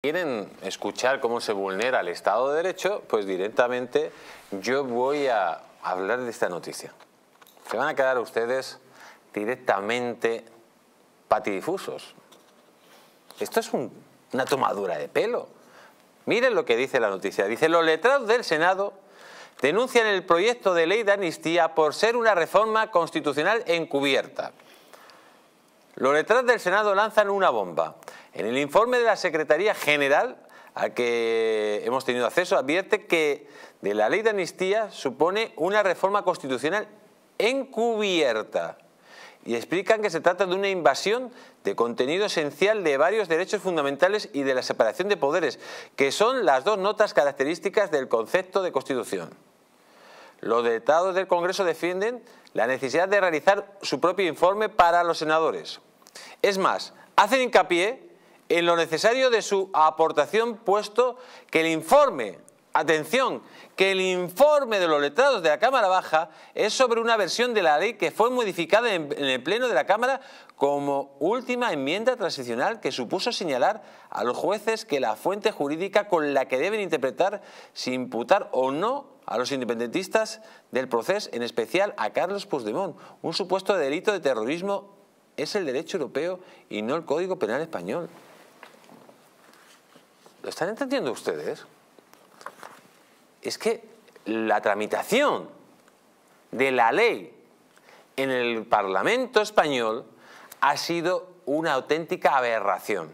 Quieren escuchar cómo se vulnera el Estado de Derecho, pues directamente yo voy a hablar de esta noticia. Se van a quedar ustedes directamente patidifusos. Esto es una tomadura de pelo. Miren lo que dice la noticia. Dice, los letrados del Senado denuncian el proyecto de ley de amnistía por ser una reforma constitucional encubierta. Los letrados del Senado lanzan una bomba. En el informe de la Secretaría General a que hemos tenido acceso advierte que de la ley de amnistía supone una reforma constitucional encubierta y explican que se trata de una invasión de contenido esencial de varios derechos fundamentales y de la separación de poderes, que son las dos notas características del concepto de Constitución. Los deputados del Congreso defienden la necesidad de realizar su propio informe para los senadores. Es más, hacen hincapié en lo necesario de su aportación, puesto que el informe, atención, que el informe de los letrados de la Cámara Baja es sobre una versión de la ley que fue modificada en, el Pleno de la Cámara como última enmienda transicional que supuso señalar a los jueces que la fuente jurídica con la que deben interpretar si imputar o no a los independentistas del proceso, en especial a Carlos Puigdemont. Un supuesto delito de terrorismo es el derecho europeo y no el Código Penal Español. ¿Lo están entendiendo ustedes? Es que la tramitación de la ley en el Parlamento español ha sido una auténtica aberración.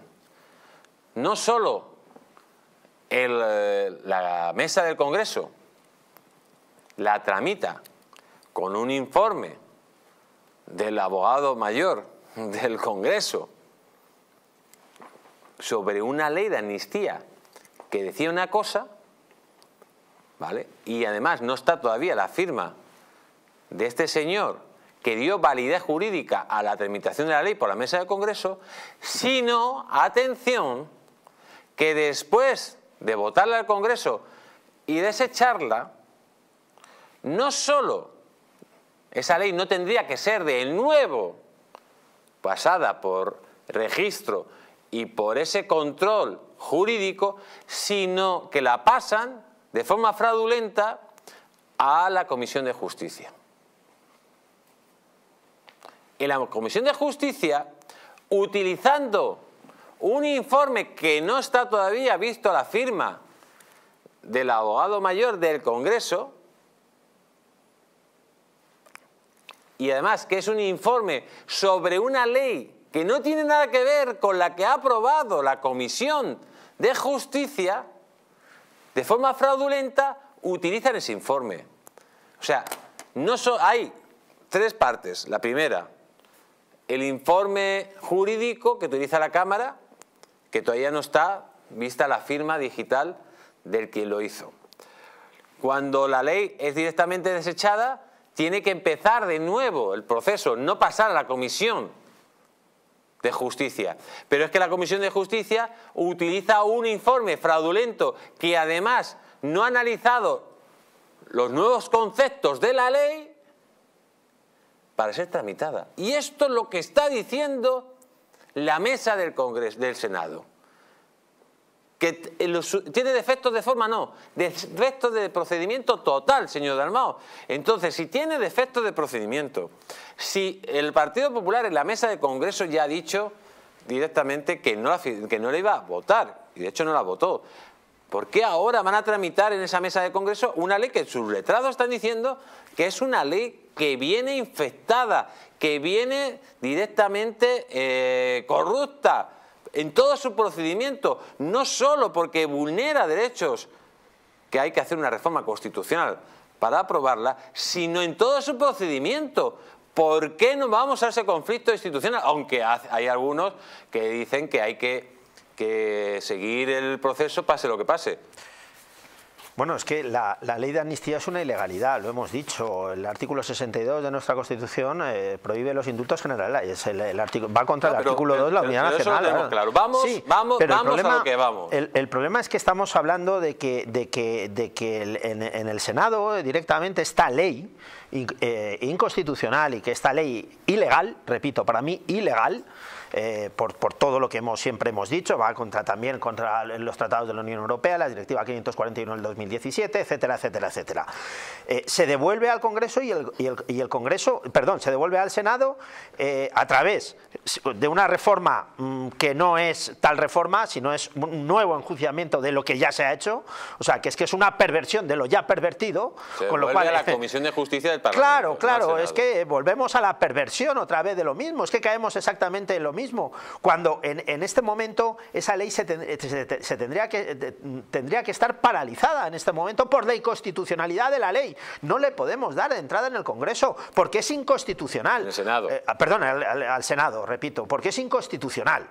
No solo eh, la mesa del Congreso la tramita con un informe del abogado mayor del Congreso sobre una ley de amnistía que decía una cosa, ¿vale? Y además no está todavía la firma de este señor que dio validez jurídica a la tramitación de la ley por la mesa del Congreso, sino, atención, que después de votarla al Congreso y desecharla, no solo esa ley no tendría que ser de nuevo pasada por registro y por ese control jurídico, sino que la pasan de forma fraudulenta a la Comisión de Justicia. Y la Comisión de Justicia, utilizando un informe que no está todavía visto a la firma del abogado mayor del Congreso, y además que es un informe sobre una ley que no tiene nada que ver con la que ha aprobado la Comisión de Justicia, de forma fraudulenta, utilizan ese informe. O sea, no hay tres partes. La primera, el informe jurídico que utiliza la Cámara, que todavía no está vista la firma digital del quien lo hizo. Cuando la ley es directamente desechada, tiene que empezar de nuevo el proceso, no pasar a la comisión de Justicia. Pero es que la Comisión de Justicia utiliza un informe fraudulento que además no ha analizado los nuevos conceptos de la ley para ser tramitada. Y esto es lo que está diciendo la mesa del Congreso, del Senado que tiene defectos de forma, no, defectos de procedimiento total, señor Dalmao. Entonces, si tiene defectos de procedimiento, si el Partido Popular en la mesa de Congreso ya ha dicho directamente que no, la, que no le iba a votar, y de hecho no la votó, ¿por qué ahora van a tramitar en esa mesa de Congreso una ley que sus letrados están diciendo que es una ley que viene infectada, que viene directamente eh, corrupta? en todo su procedimiento, no solo porque vulnera derechos, que hay que hacer una reforma constitucional para aprobarla, sino en todo su procedimiento. ¿Por qué no vamos a ese conflicto institucional? Aunque hay algunos que dicen que hay que, que seguir el proceso pase lo que pase. Bueno, es que la, ley de amnistía es una ilegalidad, lo hemos dicho. El artículo 62 de nuestra Constitución eh, prohíbe los indultos generales. va contra el artículo 2 de la Unidad Nacional. Vamos, vamos, vamos a que vamos. El, problema es que estamos hablando de que, de que, de que en, el Senado directamente esta ley eh, inconstitucional y que esta ley ilegal, repito, para mí ilegal, eh, por, todo lo que hemos, siempre hemos dicho, va contra también contra los tratados de la Unión Europea, la Directiva 541 del 2017, etcétera, etcétera, etcétera. Eh, se devuelve al Congreso y el, y, el, Congreso, perdón, se devuelve al Senado eh, a través de una reforma mm, que no es tal reforma, sino es un nuevo enjuiciamiento de lo que ya se ha hecho, o sea, que es que es una perversión de lo ya pervertido, con lo cual... la Comisión de Justicia del Parlamento. Claro, claro, es que volvemos a la perversión otra vez de lo mismo, es que caemos exactamente en lo mismo cuando en, este momento esa ley se, eh, tendría, que, tendría que estar paralizada en este momento por la inconstitucionalidad de la ley. No le podemos dar entrada en el Congreso porque es inconstitucional. En Senado. Eh, ah, perdón, al, al Senado, repito, porque es inconstitucional.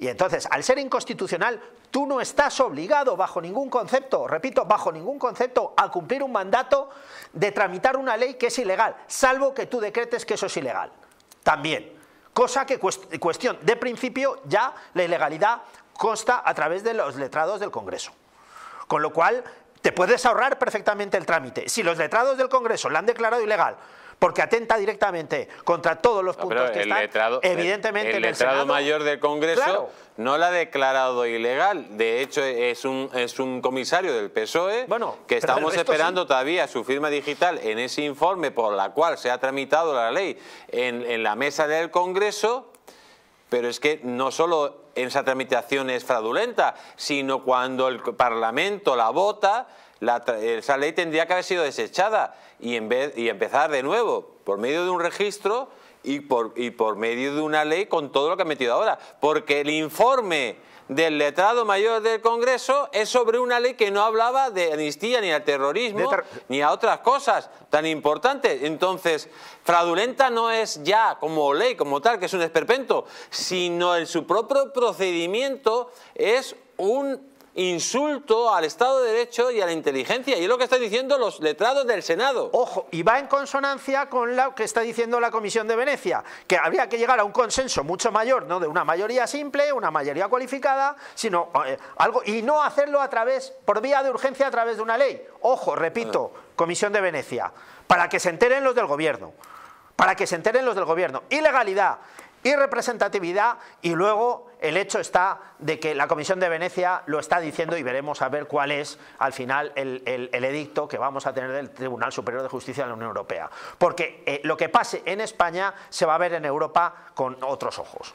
Y entonces, al ser inconstitucional, tú no estás obligado bajo ningún concepto, repito, bajo ningún concepto, a cumplir un mandato de tramitar una ley que es ilegal, salvo que tú decretes que eso es ilegal. También cosa que cuestión de principio ya la ilegalidad consta a través de los letrados del Congreso. Con lo cual, te puedes ahorrar perfectamente el trámite. Si los letrados del Congreso la han declarado ilegal, porque atenta directamente contra todos los puntos que están. evidentemente, el, el el letrado mayor del Congreso no la ha declarado ilegal. De hecho, es un, es un comisario del PSOE que estamos esperando todavía su firma digital en ese informe por la cual se ha tramitado la ley en, en la mesa del Congreso pero es que no solo esa tramitación es fraudulenta, sino cuando el Parlamento la vota, esa ley tendría que haber sido desechada y, en vez, y empezar de nuevo por medio de un registro y por, y por medio de una ley con todo lo que ha metido ahora. Porque el informe del letrado mayor del Congreso es sobre una ley que no hablaba de amnistía ni al terrorismo ni a otras cosas tan importantes. Entonces, fraudulenta no es ya como ley, como tal, que es un esperpento, sino en su propio procedimiento es un insulto al Estado de Derecho y a la inteligencia. Y es lo que están diciendo los letrados del Senado. Ojo, y va en consonancia con lo que está diciendo la Comisión de Venecia, que habría que llegar a un consenso mucho mayor, no de una mayoría simple, una mayoría cualificada, sino eh, algo, y no hacerlo a través, por vía de urgencia a través de una ley. Ojo, repito, ah. Comisión de Venecia, para que se enteren los del gobierno para que se enteren los del gobierno. Ilegalidad y representatividad y luego el hecho está de que la Comisión de Venecia lo está diciendo y veremos a ver cuál es al final el, edicto que vamos a tener del Tribunal Superior de Justicia de la Unión Europea. Porque eh, lo que pase en España se va a ver en Europa con otros ojos.